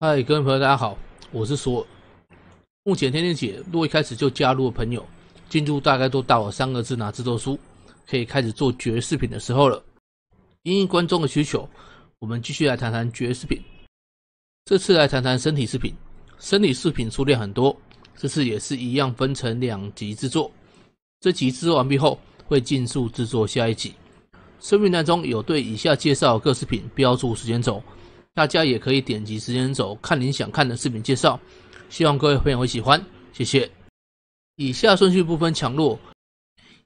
嗨，各位朋友，大家好，我是尔。目前天天姐若一开始就加入的朋友，进度大概都到了三个字，拿制作书，可以开始做绝饰品的时候了。因应观众的需求，我们继续来谈谈绝饰品。这次来谈谈身体饰品，身体饰品数量很多，这次也是一样分成两集制作。这集制作完毕后，会尽速制作下一集。生明单中有对以下介绍各饰品标注时间轴。大家也可以点击时间轴看您想看的视频介绍，希望各位朋友会喜欢，谢谢。以下顺序不分强弱，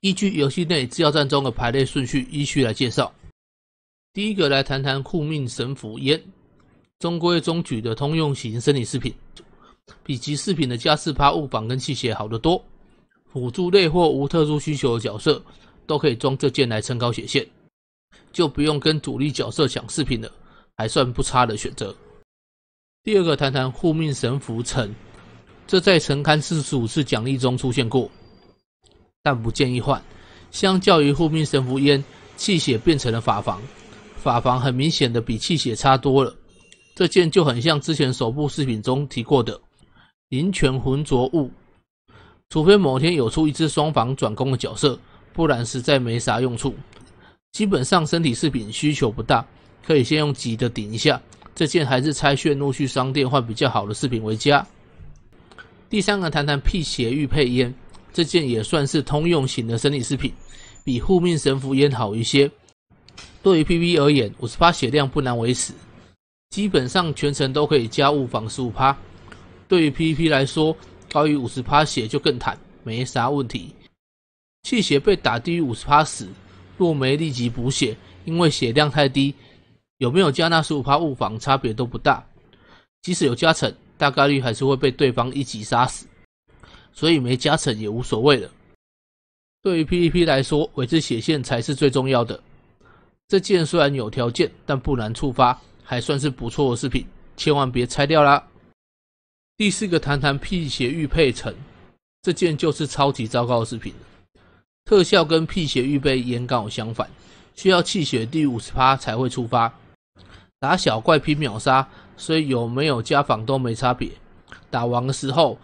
依据游戏内制药站中的排列顺序依序来介绍。第一个来谈谈酷命神符烟，中规中矩的通用型生理饰品，比及饰品的加士趴物防跟器械好得多。辅助类或无特殊需求的角色都可以装这件来撑高血线，就不用跟主力角色抢饰品了。还算不差的选择。第二个，谈谈护命神符尘，这在陈刊四十五次奖励中出现过，但不建议换。相较于护命神符烟，气血变成了法防，法防很明显的比气血差多了。这件就很像之前首部视频中提过的灵泉浑浊物，除非某天有出一只双防转攻的角色，不然实在没啥用处。基本上身体饰品需求不大。可以先用级的顶一下，这件还是拆炫陆续商店换比较好的饰品为佳。第三个谈谈辟邪玉佩烟，这件也算是通用型的生理饰品，比护命神符烟好一些。对于 PVP 而言，五十趴血量不难维持，基本上全程都可以加五防十五趴。对于 PVP 来说，高于五十趴血就更坦，没啥问题。气血被打低于五十趴时，若没立即补血，因为血量太低。有没有加那十五趴物防差别都不大，即使有加成，大概率还是会被对方一击杀死，所以没加成也无所谓了。对于 PVP 来说，维持血线才是最重要的。这件虽然有条件，但不难触发，还算是不错的饰品，千万别拆掉啦。第四个谈谈辟邪玉佩城，这件就是超级糟糕的饰品，特效跟辟邪玉佩严搞相反，需要气血第五十趴才会触发。打小怪拼秒杀，所以有没有加防都没差别。打王的时候，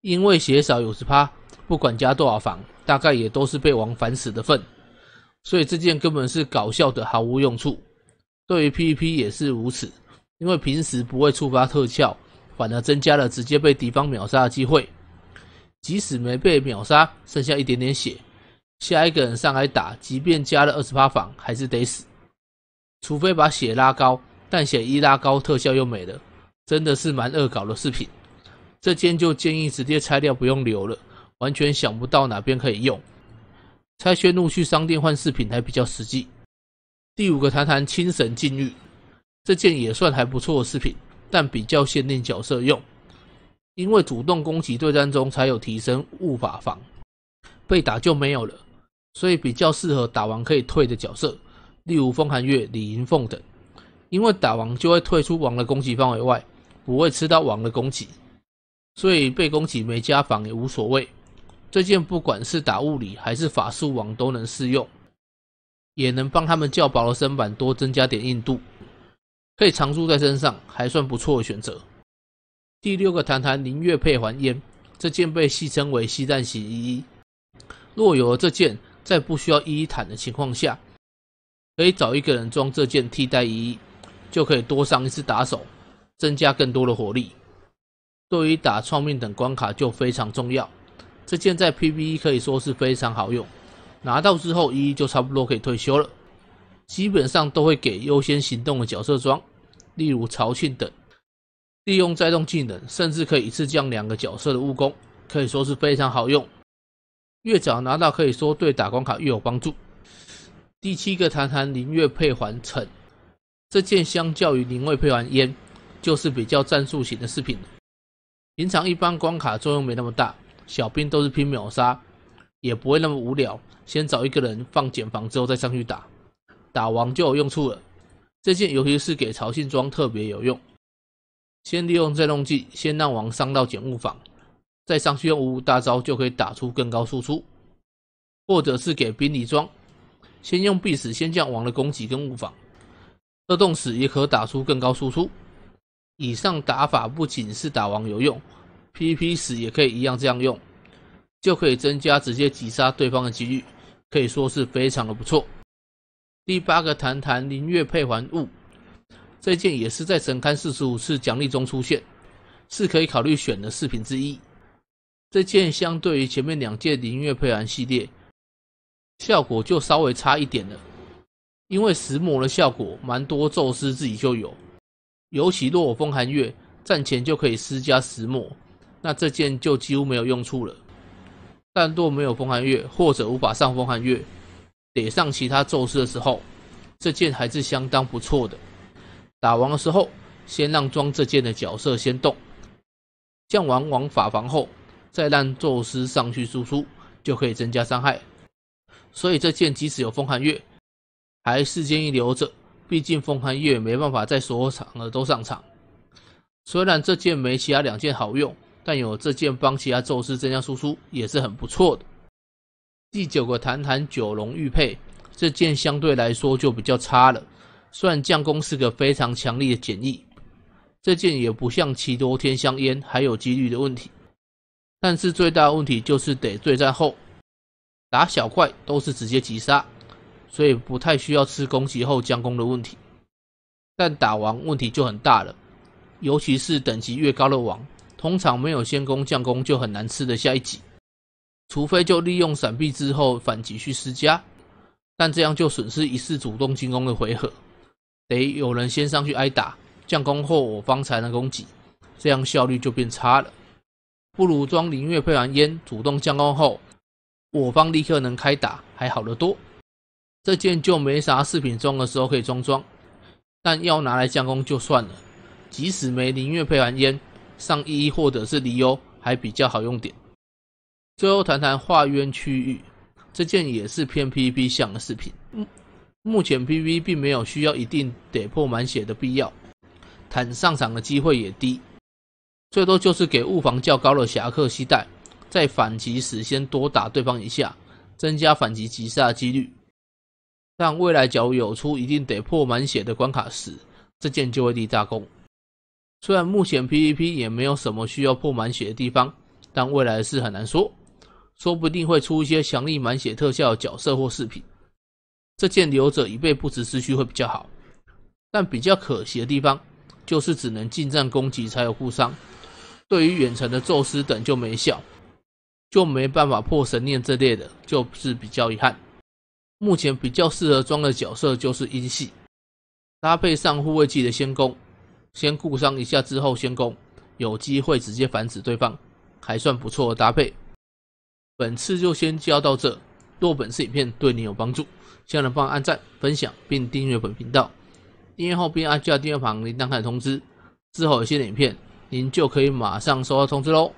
因为血少有十趴，不管加多少防，大概也都是被王反死的份。所以这件根本是搞笑的，毫无用处。对于 PVP 也是如此，因为平时不会触发特效，反而增加了直接被敌方秒杀的机会。即使没被秒杀，剩下一点点血，下一个人上来打，即便加了二十八防，还是得死。除非把血拉高。但写一拉高，特效又没了，真的是蛮恶搞的饰品。这件就建议直接拆掉，不用留了，完全想不到哪边可以用。拆宣露去商店换饰品还比较实际。第五个，谈谈清神禁欲，这件也算还不错的饰品，但比较限定角色用，因为主动攻击对战中才有提升物法防，被打就没有了，所以比较适合打完可以退的角色，例如风寒月、李银凤等。因为打王就会退出王的攻击范围外，不会吃到王的攻击，所以被攻击没加防也无所谓。这件不管是打物理还是法术王都能适用，也能帮他们较薄的身板多增加点硬度，可以常驻在身上，还算不错的选择。第六个谈谈灵月配环烟，这件被戏称为西战洗衣衣。若有了这件，在不需要一一坦的情况下，可以找一个人装这件替代衣。就可以多上一次打手，增加更多的火力，对于打创命等关卡就非常重要。这件在 PVE 可以说是非常好用，拿到之后一就差不多可以退休了。基本上都会给优先行动的角色装，例如曹庆等，利用再动技能，甚至可以一次降两个角色的物攻，可以说是非常好用。越早拿到可以说对打关卡越有帮助。第七个，谈谈林月配环城。这件相较于灵位配完烟，就是比较战术型的饰品了。平常一般关卡作用没那么大，小兵都是拼秒杀，也不会那么无聊。先找一个人放减防之后再上去打，打王就有用处了。这件尤其是给曹信装特别有用，先利用震动技先让王伤到减物防，再上去用五五大招就可以打出更高输出，或者是给兵力装，先用必死先降王的攻击跟物防。二洞死也可打出更高输出。以上打法不仅是打王有用，PP 死也可以一样这样用，就可以增加直接击杀对方的几率，可以说是非常的不错。第八个谈谈灵月配环物，这件也是在神龛四十五次奖励中出现，是可以考虑选的饰品之一。这件相对于前面两件灵月配环系列，效果就稍微差一点了。因为石磨的效果蛮多，宙斯自己就有。尤其若有风寒月战前就可以施加石磨，那这件就几乎没有用处了。但若没有风寒月，或者无法上风寒月，得上其他宙斯的时候，这件还是相当不错的。打完的时候，先让装这件的角色先动，降完王法防后，再让宙斯上去输出，就可以增加伤害。所以这件即使有风寒月。还是建议留着，毕竟风寒月没办法在所有场合都上场。虽然这件没其他两件好用，但有这件帮其他宙斯增加输出也是很不错的。第九个谈谈九龙玉佩，这件相对来说就比较差了。虽然降功是个非常强力的简易，这件也不像其多天香烟还有几率的问题，但是最大的问题就是得对战后打小怪都是直接击杀。所以不太需要吃攻击后降攻的问题，但打王问题就很大了，尤其是等级越高的王，通常没有先攻降攻就很难吃的下一级，除非就利用闪避之后反击去施加，但这样就损失一次主动进攻的回合，得有人先上去挨打降攻后我方才能攻击，这样效率就变差了，不如装灵月配完烟主动降攻后，我方立刻能开打还好得多。这件就没啥饰品装的时候可以装装，但要拿来降攻就算了。即使没灵月配完烟，上衣或者是离忧还比较好用点。最后谈谈化渊区域，这件也是偏 PVP 向的饰品。目前 PVP 并没有需要一定得破满血的必要，坦上场的机会也低，最多就是给物防较高的侠客系带，在反击时先多打对方一下，增加反击击杀的几率。但未来角有出一定得破满血的关卡时，这件就会立大功。虽然目前 PVP 也没有什么需要破满血的地方，但未来是很难说，说不定会出一些强力满血特效角色或饰品。这件留着以备不时之需会比较好。但比较可惜的地方就是只能近战攻击才有护伤，对于远程的宙斯等就没效，就没办法破神念这类的，就是比较遗憾。目前比较适合装的角色就是阴系，搭配上护卫系的先攻，先固伤一下之后先攻，有机会直接反指对方，还算不错的搭配。本次就先教到这，若本视频对你有帮助，希望能帮按赞、分享并订阅本频道。订阅后并按下订阅旁铃铛看通知，之后有新的影片您就可以马上收到通知喽。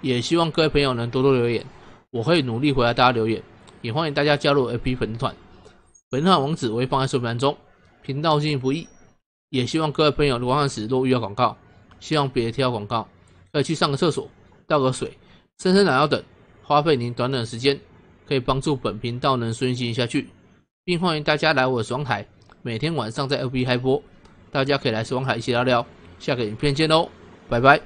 也希望各位朋友能多多留言，我会努力回答大家留言。也欢迎大家加入 FB 粉丝团，粉丝团网址我会放在说明栏中。频道经营不易，也希望各位朋友如果看时播不要广告，希望别贴广告，可以去上个厕所、倒个水、伸伸懒腰等，花费您短短的时间，可以帮助本频道能顺利进行下去，并欢迎大家来我的双台，每天晚上在 FB 开播，大家可以来双台一起聊聊。下个影片见喽，拜拜。